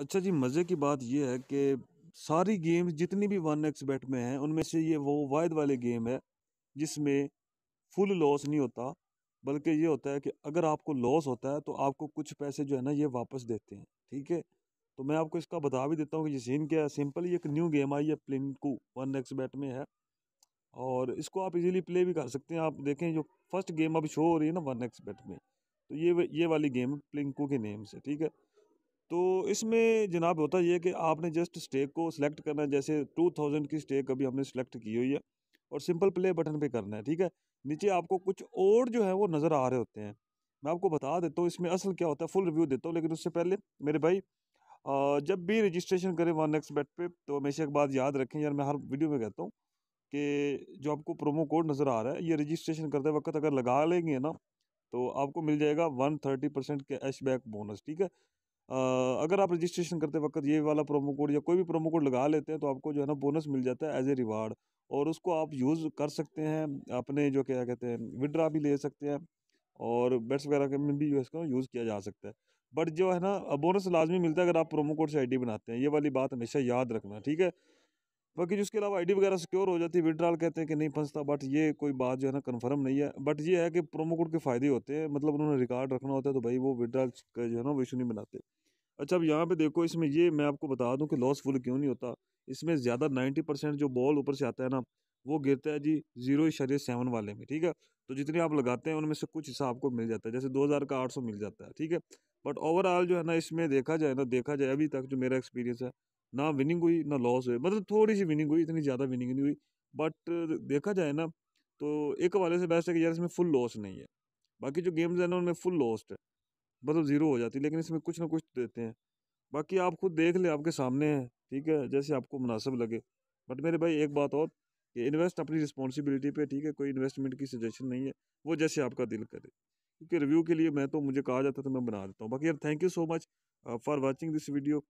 अच्छा जी मज़े की बात ये है कि सारी गेम्स जितनी भी वन एक्स बैट में हैं उनमें से ये वो वायद वाले गेम है जिसमें फुल लॉस नहीं होता बल्कि ये होता है कि अगर आपको लॉस होता है तो आपको कुछ पैसे जो है ना ये वापस देते हैं ठीक है तो मैं आपको इसका बता भी देता हूँ कि ये सीन क्या है सिंपल ये एक न्यू गेम आई है प्लिंकू वन एक्स बैट में है और इसको आप इजीली प्ले भी कर सकते हैं आप देखें जो फर्स्ट गेम अब शो हो रही है ना वन एक्स बैट में तो ये ये वाली गेम प्लिंकू के नेम से ठीक है तो इसमें जनाब होता यह कि आपने जस्ट स्टेक को सिलेक्ट करना है जैसे टू थाउजेंड की स्टेक अभी हमने सेलेक्ट की हुई है और सिंपल प्ले बटन पे करना है ठीक है नीचे आपको कुछ और जो है वो नज़र आ रहे होते हैं मैं आपको बता देता हूँ इसमें असल क्या होता है फुल रिव्यू देता हूँ लेकिन उससे पहले मेरे भाई जब भी रजिस्ट्रेशन करें वन एक्स बेट पर तो हमेशा एक बात याद रखें यार मैं हर वीडियो में कहता हूँ कि जो आपको प्रोमो कोड नज़र आ रहा है ये रजिस्ट्रेशन करते वक्त अगर लगा लेंगे ना तो आपको मिल जाएगा वन थर्टी परसेंट के बोनस ठीक है अगर आप रजिस्ट्रेशन करते वक्त ये वाला प्रोमो कोड या कोई भी प्रोमो कोड लगा लेते हैं तो आपको जो है ना बोनस मिल जाता है एज ए रिवार्ड और उसको आप यूज़ कर सकते हैं अपने जो क्या कहते हैं विड्रा भी ले सकते हैं और बेट्स वगैरह के में भी जो इसको यूज़ किया जा सकता है बट जो है ना बोनस लाजमी मिलता है अगर आप प्रोमो कोड से आईडी बनाते हैं ये वाली बात हमेशा याद रखना ठीक है बाकी जिसके अलावा आईडी वगैरह सिक्योर हो जाती है विड्रॉल कहते हैं कि नहीं फंसता बट ये कोई बात जो है ना कंफर्म नहीं है बट ये है कि प्रोमो कोड के फ़ायदे होते हैं मतलब उन्होंने रिकॉर्ड रखना होता है तो भाई वो विड्रॉल का जो है ना वो इशू नहीं बनाते अच्छा अब यहाँ पे देखो इसमें ये मैं आपको बता दूँ कि लॉस फुल क्यों नहीं होता इसमें ज़्यादा नाइन्टी परसेंट जो बॉल ऊपर से आता है ना वो गिरता है जी जीरो इशारे सेवन वाले में ठीक है तो जितने आप लगाते हैं उनमें से कुछ हिस्सा आपको मिल जाता है जैसे दो हज़ार का आठ सौ मिल जाता है ठीक है बट ओवरऑल जो है ना इसमें देखा जाए ना देखा जाए अभी तक जो मेरा एक्सपीरियंस है ना विनिंग हुई ना लॉस हुए मतलब थोड़ी सी विनिंग हुई इतनी ज़्यादा विनिंग नहीं हुई बट देखा जाए ना तो एक हवाले से बेस्ट है कि यार इसमें फुल लॉस नहीं है बाकी जो गेम्स हैं ना उनमें फुल लॉस्ट है मतलब ज़ीरो हो जाती है लेकिन इसमें कुछ ना कुछ देते हैं बाकी आप खुद देख ले आपके सामने हैं ठीक है जैसे आपको मुनासिब लगे बट मेरे भाई एक बात और कि इन्वेस्ट अपनी रिस्पॉन्सिबिलिटी पे ठीक है कोई इन्वेस्टमेंट की सजेशन नहीं है वो जैसे आपका दिल करे क्योंकि रिव्यू के लिए मैं तो मुझे कहा जाता तो मैं बना देता हूँ बाकी यार thank you so much for watching this video